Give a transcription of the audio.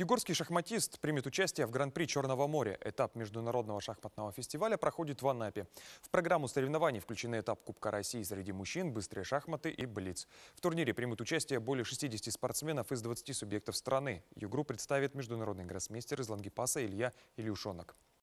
Егорский шахматист примет участие в Гран-при Черного моря. Этап международного шахматного фестиваля проходит в Анапе. В программу соревнований включены этап Кубка России среди мужчин, быстрые шахматы и блиц. В турнире примут участие более 60 спортсменов из 20 субъектов страны. Югру представит международный гроссмейстер из Лангипаса Илья Илюшонок.